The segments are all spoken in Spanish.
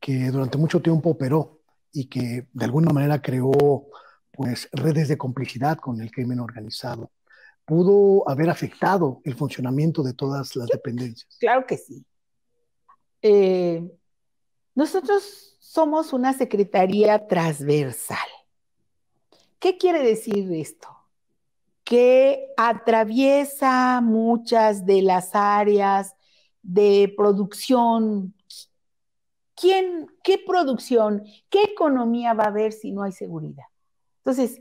que durante mucho tiempo operó y que de alguna manera creó pues redes de complicidad con el crimen organizado. ¿Pudo haber afectado el funcionamiento de todas las dependencias? Claro que sí. Eh, nosotros somos una secretaría transversal. ¿Qué quiere decir esto? Que atraviesa muchas de las áreas de producción qué producción, qué economía va a haber si no hay seguridad? Entonces,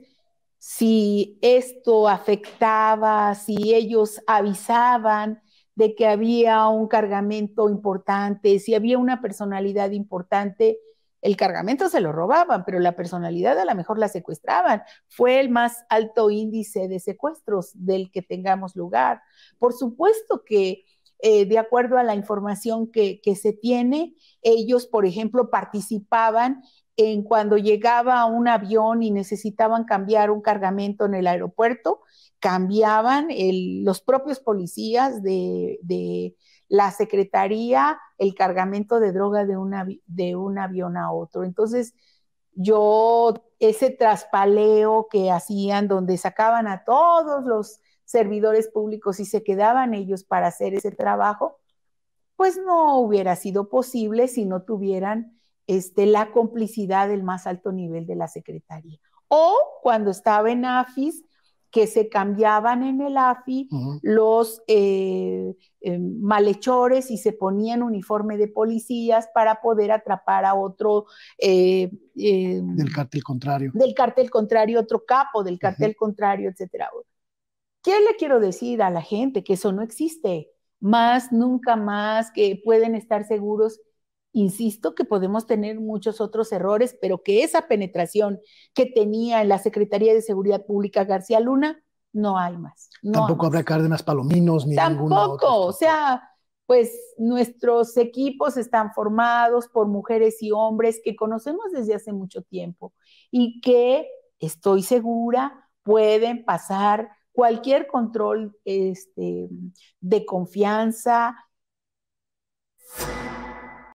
si esto afectaba, si ellos avisaban de que había un cargamento importante, si había una personalidad importante, el cargamento se lo robaban, pero la personalidad a lo mejor la secuestraban. Fue el más alto índice de secuestros del que tengamos lugar. Por supuesto que eh, de acuerdo a la información que, se tiene, ellos, por ejemplo, participaban en cuando llegaba un avión y necesitaban cambiar un cargamento en el aeropuerto, cambiaban los propios policías de, de, la secretaría el cargamento de droga de, de un avión a otro. Entonces, yo, ese traspaleo que hacían donde sacaban a todos los servidores públicos y se quedaban ellos para hacer ese trabajo, pues no hubiera sido posible si no tuvieran este, la complicidad del más alto nivel de la Secretaría. O cuando estaba en AFIS, que se cambiaban en el AFI los eh, eh, malhechores y se ponían uniforme de policías para poder atrapar a otro... Eh, del cártel contrario. Del cártel contrario, otro capo del cártel contrario, etcétera. ¿Qué le quiero decir a la gente? Que eso no existe. Más, nunca más, que pueden estar seguros. Insisto que podemos tener muchos otros errores, pero que esa penetración que tenía en la Secretaría de Seguridad Pública García Luna, no hay más. Tampoco habrá Cárdenas Palominos ni Tampoco, ninguna o sea, pues nuestros equipos están formados por mujeres y hombres que conocemos desde hace mucho tiempo y que, estoy segura, pueden pasar cualquier control este, de confianza.